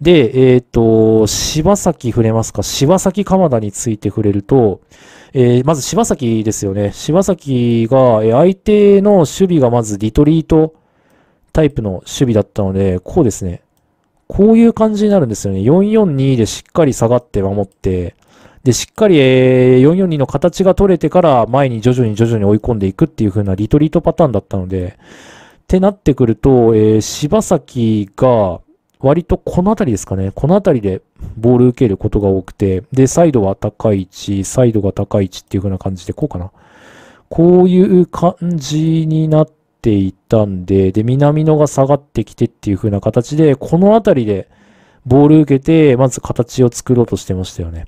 で、えっ、ー、と、柴崎触れますか柴崎鎌田について触れると、えー、まず柴崎ですよね。柴崎が、え相手の守備がまずリトリートタイプの守備だったので、こうですね。こういう感じになるんですよね。442でしっかり下がって守って、で、しっかり、え442の形が取れてから前に徐々に徐々に追い込んでいくっていう風なリトリートパターンだったので、ってなってくると、えー、柴崎が、割とこの辺りですかね。この辺りでボール受けることが多くて、で、サイドは高い位置、サイドが高い位置っていう風な感じで、こうかな。こういう感じになっていたんで、で、南野が下がってきてっていう風な形で、この辺りで、ボール受けて、まず形を作ろうとしてましたよね。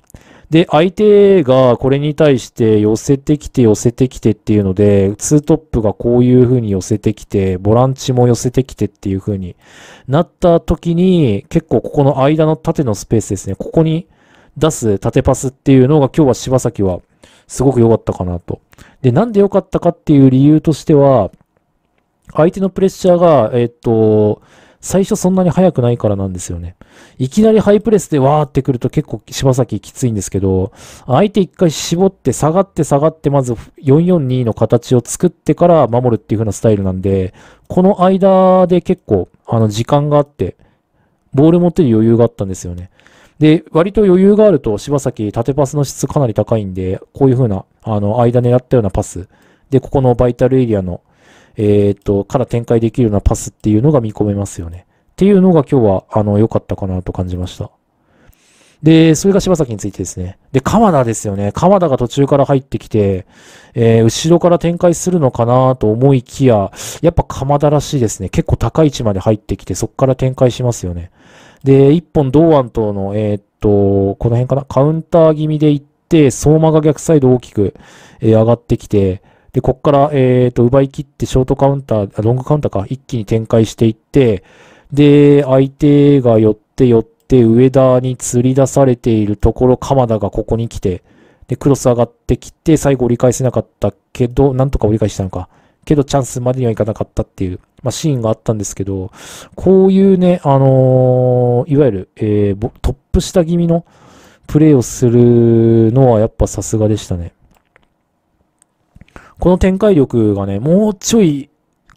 で、相手がこれに対して寄せてきて寄せてきてっていうので、ツートップがこういう風に寄せてきて、ボランチも寄せてきてっていう風になった時に、結構ここの間の縦のスペースですね、ここに出す縦パスっていうのが今日は柴崎はすごく良かったかなと。で、なんで良かったかっていう理由としては、相手のプレッシャーが、えっ、と、最初そんなに速くないからなんですよね。いきなりハイプレスでわーってくると結構柴崎きついんですけど、相手一回絞って下がって下がってまず442の形を作ってから守るっていう風なスタイルなんで、この間で結構あの時間があって、ボール持ってる余裕があったんですよね。で、割と余裕があると柴崎縦パスの質かなり高いんで、こういう風なあの間狙ったようなパス。で、ここのバイタルエリアのえー、っと、から展開できるようなパスっていうのが見込めますよね。っていうのが今日は、あの、良かったかなと感じました。で、それが柴崎についてですね。で、鎌田ですよね。鎌田が途中から入ってきて、えー、後ろから展開するのかなと思いきや、やっぱ鎌田らしいですね。結構高い位置まで入ってきて、そこから展開しますよね。で、一本堂安との、えー、っと、この辺かな、カウンター気味で行って、相馬が逆サイド大きく、えー、上がってきて、で、こっから、えっ、ー、と、奪い切ってショートカウンター、ロングカウンターか、一気に展開していって、で、相手が寄って寄って、上田に釣り出されているところ、鎌田がここに来て、で、クロス上がってきて、最後折り返せなかったけど、なんとか折り返したのか。けど、チャンスまでにはいかなかったっていう、まあ、シーンがあったんですけど、こういうね、あのー、いわゆる、えー、トップ下気味のプレーをするのは、やっぱさすがでしたね。この展開力がね、もうちょい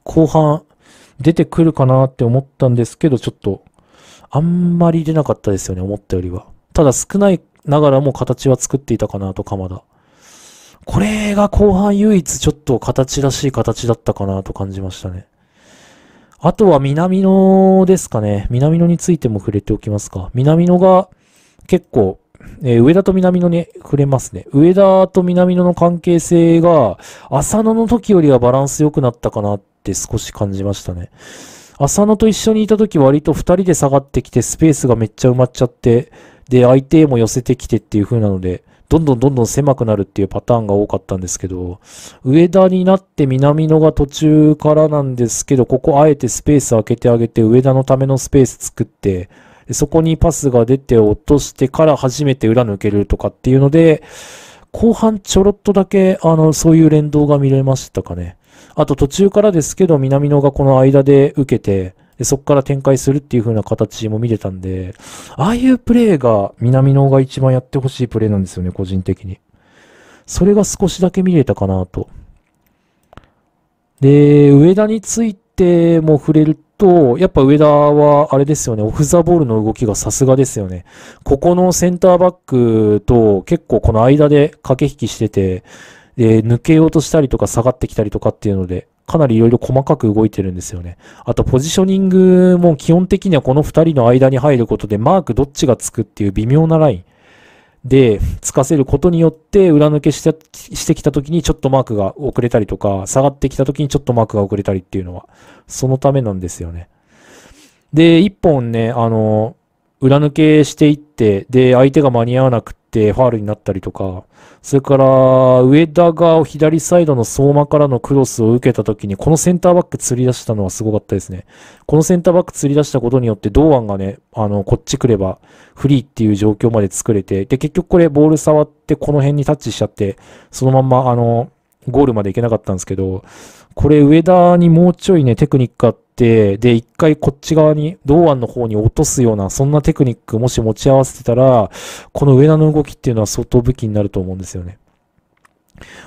後半出てくるかなって思ったんですけど、ちょっと、あんまり出なかったですよね、思ったよりは。ただ少ないながらも形は作っていたかなと、鎌田。これが後半唯一ちょっと形らしい形だったかなと感じましたね。あとは南野ですかね。南野についても触れておきますか。南野が結構えー、上田と南野に触れますね。上田と南野の関係性が、浅野の時よりはバランス良くなったかなって少し感じましたね。浅野と一緒にいた時割と2人で下がってきてスペースがめっちゃ埋まっちゃって、で、相手も寄せてきてっていう風なので、どんどんどんどん狭くなるっていうパターンが多かったんですけど、上田になって南野が途中からなんですけど、ここあえてスペース開けてあげて、上田のためのスペース作って、そこにパスが出て落としてから初めて裏抜けるとかっていうので、後半ちょろっとだけ、あの、そういう連動が見れましたかね。あと途中からですけど、南野がこの間で受けて、でそこから展開するっていう風な形も見れたんで、ああいうプレーが南野が一番やってほしいプレーなんですよね、個人的に。それが少しだけ見れたかなと。で、上田について手も触れると、やっぱ上田はあれですよね、オフザボールの動きがさすがですよね。ここのセンターバックと結構この間で駆け引きしてて、で、抜けようとしたりとか下がってきたりとかっていうので、かなり色々細かく動いてるんですよね。あと、ポジショニングも基本的にはこの2人の間に入ることで、マークどっちがつくっていう微妙なライン。で、つかせることによって、裏抜けしてしてきた時にちょっとマークが遅れたりとか、下がってきた時にちょっとマークが遅れたりっていうのは、そのためなんですよね。で、一本ね、あの、裏抜けしていって、で、相手が間に合わなくてファールになったりとか、それから、上田が左サイドの相馬からのクロスを受けた時に、このセンターバック釣り出したのはすごかったですね。このセンターバック釣り出したことによって、堂安がね、あの、こっち来ればフリーっていう状況まで作れて、で、結局これボール触ってこの辺にタッチしちゃって、そのまんま、あの、ゴールまでいけなかったんですけど、これ上田にもうちょいね、テクニックあって、て、で、一回こっち側に、同案の方に落とすような、そんなテクニックもし持ち合わせてたら、この上田の動きっていうのは相当武器になると思うんですよね。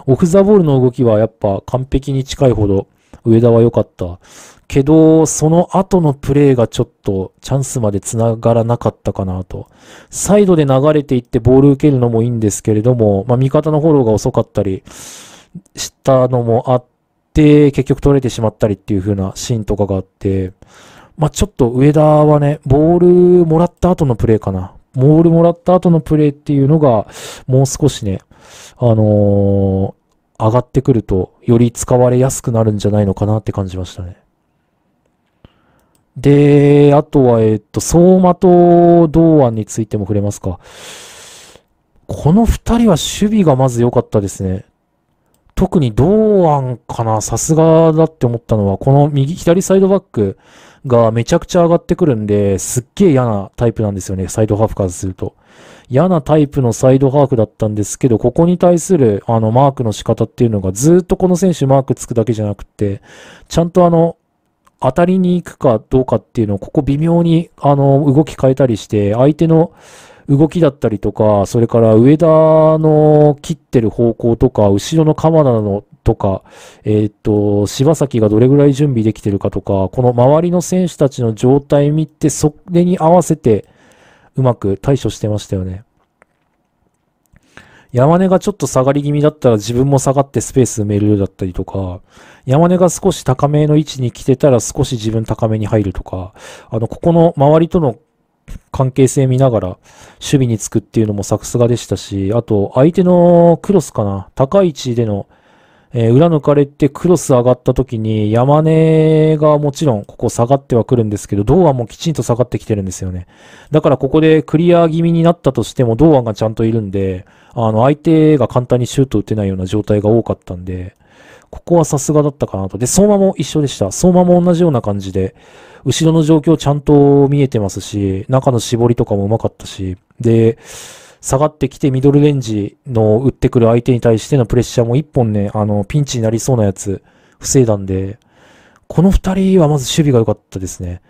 オフザボールの動きはやっぱ完璧に近いほど上田は良かった。けど、その後のプレーがちょっとチャンスまで繋がらなかったかなと。サイドで流れていってボール受けるのもいいんですけれども、まあ味方のフォローが遅かったりしたのもあっって結局取れてしまったりっていう風なシーンとかがあって、まあ、ちょっと上田はね、ボールもらった後のプレーかな。ボールもらった後のプレーっていうのが、もう少しね、あのー、上がってくると、より使われやすくなるんじゃないのかなって感じましたね。で、あとは、えっと、相馬と同案についても触れますか。この二人は守備がまず良かったですね。特に同案かな、さすがだって思ったのは、この右、左サイドバックがめちゃくちゃ上がってくるんで、すっげえ嫌なタイプなんですよね、サイドハーフからすると。嫌なタイプのサイドハーフだったんですけど、ここに対するあのマークの仕方っていうのがずっとこの選手マークつくだけじゃなくて、ちゃんとあの、当たりに行くかどうかっていうのを、ここ微妙にあの、動き変えたりして、相手の動きだったりとか、それから上田の切ってる方向とか、後ろの鎌田のとか、えっ、と、柴崎がどれぐらい準備できてるかとか、この周りの選手たちの状態見て、それに合わせてうまく対処してましたよね。山根がちょっと下がり気味だったら自分も下がってスペース埋めるようだったりとか、山根が少し高めの位置に来てたら少し自分高めに入るとか、あの、ここの周りとの関係性見ながら守備につくっていうのもさすがでしたし、あと相手のクロスかな、高い位置での、えー、裏抜かれてクロス上がった時に山根がもちろんここ下がってはくるんですけど、銅安もきちんと下がってきてるんですよね。だからここでクリア気味になったとしても堂安がちゃんといるんで、あの相手が簡単にシュート打てないような状態が多かったんで、ここはさすがだったかなと。で、相馬も一緒でした。相馬も同じような感じで、後ろの状況ちゃんと見えてますし、中の絞りとかもうまかったし、で、下がってきてミドルレンジの打ってくる相手に対してのプレッシャーも一本ね、あの、ピンチになりそうなやつ、防いだんで、この二人はまず守備が良かったですね。